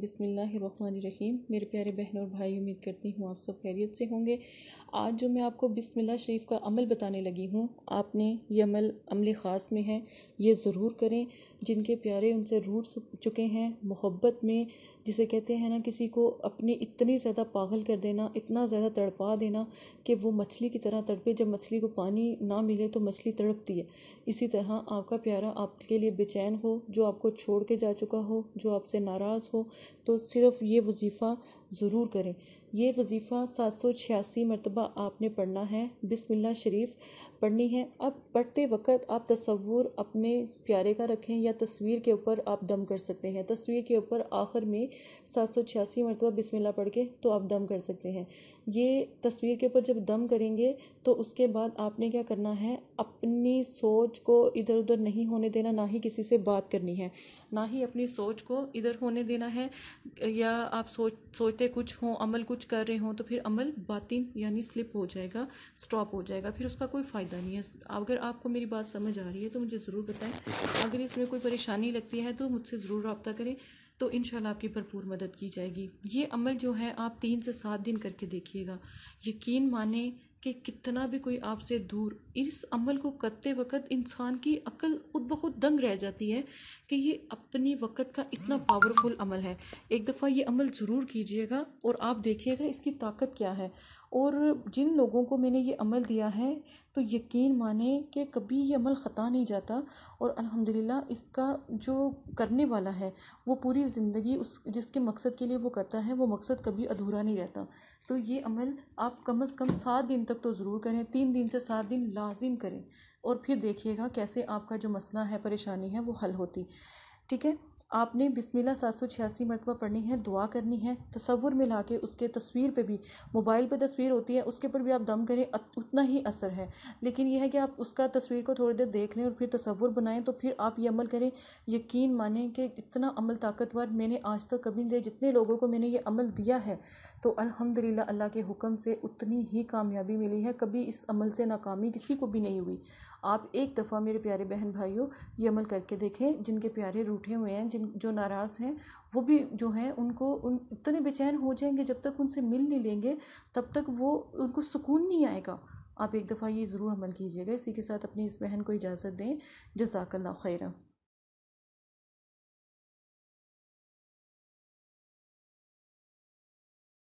बिसमीम मेरे प्यारे बहन और भाई उम्मीद करती हूँ आप सब खैरियत से होंगे आज जो मैं आपको बिसमिल्ला शरीफ का अमल बताने लगी हूँ आपने ये अमल अमल ख़ास में है ये ज़रूर करें जिनके प्यारे उनसे रूट चुके हैं मोहब्बत में जिसे कहते हैं ना किसी को अपनी इतनी ज़्यादा पागल कर देना इतना ज़्यादा तड़पा देना कि वो मछली की तरह तड़पे जब मछली को पानी ना मिले तो मछली तड़पती है इसी तरह आपका प्यारा आपके लिए बेचैन हो जो आपको छोड़ के जा चुका हो जो आपसे नाराज़ हो तो सिर्फ़ ये वजीफ़ा ज़रूर करें ये वजीफ़ा सात सौ छियासी मरतबा आपने पढ़ना है बिसमिल्ला शरीफ पढ़नी है अब पढ़ते वक़्त आप तस्वुर अपने प्यारे का रखें या तस्वीर के ऊपर आप दम कर सकते हैं तस्वीर के ऊपर आखिर में सात सौ छियासी मरतबा बिसमिल्ला पढ़ के तो आप दम कर सकते हैं ये तस्वीर के ऊपर जब दम करेंगे तो उसके बाद आपने क्या करना है अपनी सोच को इधर उधर नहीं होने देना ना ही किसी से बात करनी है ना ही अपनी सोच को इधर होने देना है या आप सोच सोचते कुछ हो अमल कुछ कर रहे हों तो फिर अमल बातिन यानी स्लिप हो जाएगा स्टॉप हो जाएगा फिर उसका कोई फ़ायदा नहीं है अगर आपको मेरी बात समझ आ रही है तो मुझे ज़रूर बताएं अगर इसमें कोई परेशानी लगती है तो मुझसे ज़रूर रबता करें तो इन आपकी भरपूर मदद की जाएगी ये अमल जो है आप तीन से सात दिन करके देखिएगा यकीन माने कि कितना भी कोई आपसे दूर इस अमल को करते वक्त इंसान की अकल खुद ब खुद दंग रह जाती है कि ये अपनी वक्त का इतना पावरफुल अमल है एक दफ़ा ये अमल ज़रूर कीजिएगा और आप देखिएगा इसकी ताकत क्या है और जिन लोगों को मैंने ये अमल दिया है तो यकीन माने कि कभी ये अमल ख़ता नहीं जाता और अल्हम्दुलिल्लाह इसका जो करने वाला है वो पूरी ज़िंदगी उस जिसके मकसद के लिए वो करता है वो मकसद कभी अधूरा नहीं रहता तो ये अमल आप कम अज़ कम सात दिन तक तो ज़रूर करें तीन दिन से सात दिन लाजिम करें और फिर देखिएगा कैसे आपका जो मसला है परेशानी है वो हल होती ठीक है आपने बिस्मिल्लाह सात सौ छियासी मरतबा पढ़नी है दुआ करनी है तस्वुर में ला के उसके तस्वीर पे भी मोबाइल पे तस्वीर होती है उसके ऊपर भी आप दम करें उतना ही असर है लेकिन यह है कि आप उसका तस्वीर को थोड़ी देर देख लें और फिर तस्वुर बनाएं तो फिर आप ये अमल करें यकीन माने कि इतना अमल ताकतवर मैंने आज तक कभी नहीं दिया जितने लोगों को मैंने ये अमल दिया है तो अलहमदिल्ला अल्लाह के हुक्म से उतनी ही कामयाबी मिली है कभी इस अमल से नाकामी किसी को भी नहीं हुई आप एक दफ़ा मेरे प्यारे बहन भाइयों ये अमल करके देखें जिनके प्यारे रूठे हुए हैं जिन जो नाराज़ हैं वो भी जो हैं उनको उन इतने बेचैन हो जाएंगे जब तक उनसे मिल नहीं लेंगे तब तक वो उनको सुकून नहीं आएगा आप एक दफ़ा ये ज़रूर अमल कीजिएगा इसी के साथ अपनी इस बहन को इजाज़त दें जजाकल्ला खैरम